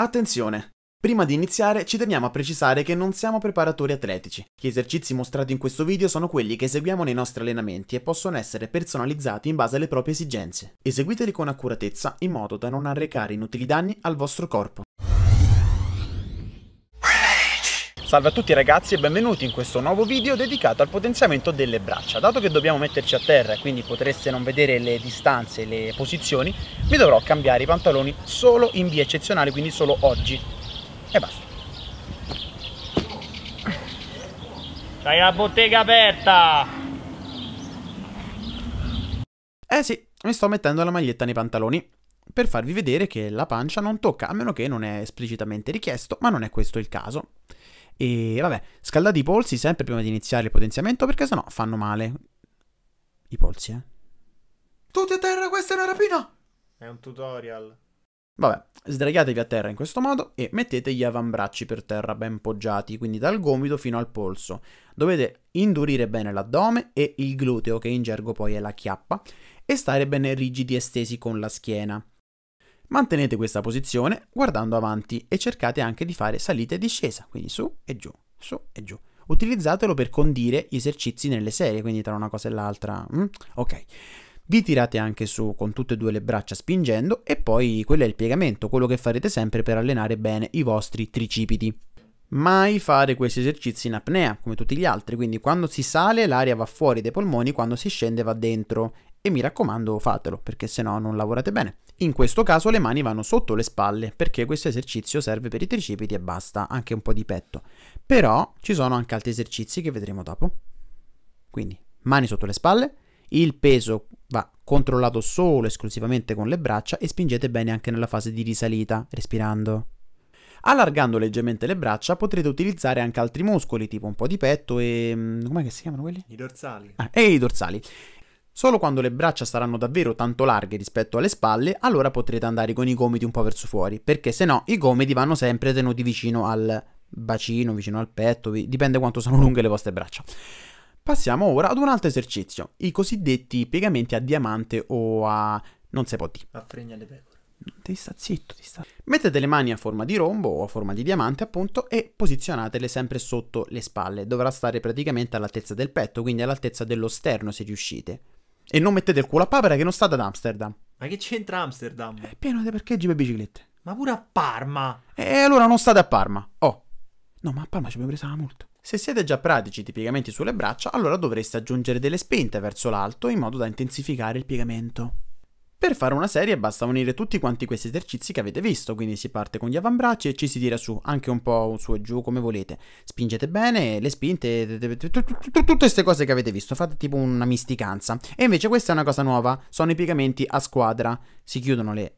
Attenzione! Prima di iniziare ci teniamo a precisare che non siamo preparatori atletici. Gli esercizi mostrati in questo video sono quelli che eseguiamo nei nostri allenamenti e possono essere personalizzati in base alle proprie esigenze. Eseguiteli con accuratezza in modo da non arrecare inutili danni al vostro corpo. Salve a tutti ragazzi e benvenuti in questo nuovo video dedicato al potenziamento delle braccia. Dato che dobbiamo metterci a terra e quindi potreste non vedere le distanze e le posizioni, mi dovrò cambiare i pantaloni solo in via eccezionale, quindi solo oggi. E basta. C'hai la bottega aperta! Eh sì, mi sto mettendo la maglietta nei pantaloni per farvi vedere che la pancia non tocca, a meno che non è esplicitamente richiesto, ma non è questo il caso. E vabbè, scaldate i polsi sempre prima di iniziare il potenziamento perché sennò fanno male. I polsi, eh. Tutti a terra, questa è una rapina! È un tutorial. Vabbè, sdraiatevi a terra in questo modo e mettete gli avambracci per terra ben poggiati, quindi dal gomito fino al polso. Dovete indurire bene l'addome e il gluteo, che in gergo poi è la chiappa, e stare bene rigidi e stesi con la schiena. Mantenete questa posizione guardando avanti e cercate anche di fare salita e discesa, quindi su e giù, su e giù. Utilizzatelo per condire gli esercizi nelle serie, quindi tra una cosa e l'altra. Mm? Ok. Vi tirate anche su con tutte e due le braccia spingendo e poi quello è il piegamento, quello che farete sempre per allenare bene i vostri tricipiti mai fare questi esercizi in apnea come tutti gli altri, quindi quando si sale l'aria va fuori dai polmoni, quando si scende va dentro e mi raccomando, fatelo, perché se no non lavorate bene. In questo caso le mani vanno sotto le spalle, perché questo esercizio serve per i tricipiti e basta, anche un po' di petto. Però ci sono anche altri esercizi che vedremo dopo. Quindi, mani sotto le spalle, il peso va controllato solo esclusivamente con le braccia e spingete bene anche nella fase di risalita, respirando. Allargando leggermente le braccia potrete utilizzare anche altri muscoli, tipo un po' di petto e... Mm, come si chiamano quelli? I dorsali. Ah, e i dorsali. Solo quando le braccia saranno davvero tanto larghe rispetto alle spalle, allora potrete andare con i gomiti un po' verso fuori, perché se no i gomiti vanno sempre tenuti vicino al bacino, vicino al petto, dipende quanto sono lunghe le vostre braccia. Passiamo ora ad un altro esercizio, i cosiddetti piegamenti a diamante o a... non si può dire. A fregna le pecore. Ti sta zitto, ti sta... Mettete le mani a forma di rombo o a forma di diamante appunto e posizionatele sempre sotto le spalle, dovrà stare praticamente all'altezza del petto, quindi all'altezza dello sterno se riuscite. E non mettete il culo a papera che non state ad Amsterdam. Ma che c'entra Amsterdam? È pieno di parcheggi per biciclette. Ma pure a Parma. E allora non state a Parma. Oh. No, ma a Parma ci abbiamo presa la multa. Se siete già pratici di piegamenti sulle braccia, allora dovreste aggiungere delle spinte verso l'alto in modo da intensificare il piegamento. Per fare una serie basta unire tutti quanti questi esercizi che avete visto, quindi si parte con gli avambracci e ci si tira su, anche un po' su e giù come volete. Spingete bene, le spinte, tutte queste cose che avete visto, fate tipo una misticanza. E invece questa è una cosa nuova, sono i piegamenti a squadra. Si chiudono le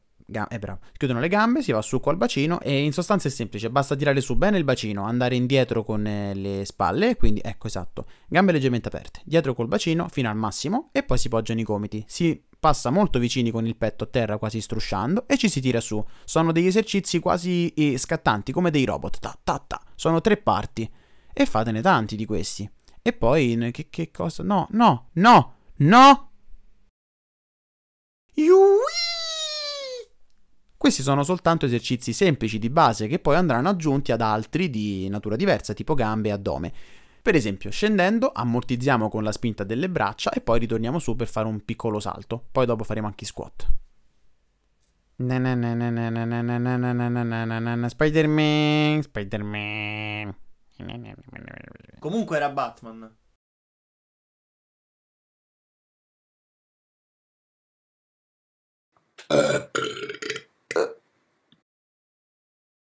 eh, bravo. Chiudono le gambe, si va su col bacino e in sostanza è semplice, basta tirare su bene il bacino, andare indietro con eh, le spalle, quindi ecco esatto, gambe leggermente aperte, dietro col bacino fino al massimo e poi si poggiano i gomiti. Si passa molto vicini con il petto a terra quasi strusciando e ci si tira su. Sono degli esercizi quasi eh, scattanti come dei robot, ta ta ta, sono tre parti e fatene tanti di questi. E poi che, che cosa? No, no, no, no! Yui! Questi sono soltanto esercizi semplici di base che poi andranno aggiunti ad altri di natura diversa, tipo gambe e addome. Per esempio, scendendo ammortizziamo con la spinta delle braccia e poi ritorniamo su per fare un piccolo salto, poi dopo faremo anche i squat. Spider-Man, Spider-Man. Comunque era Batman. Uh.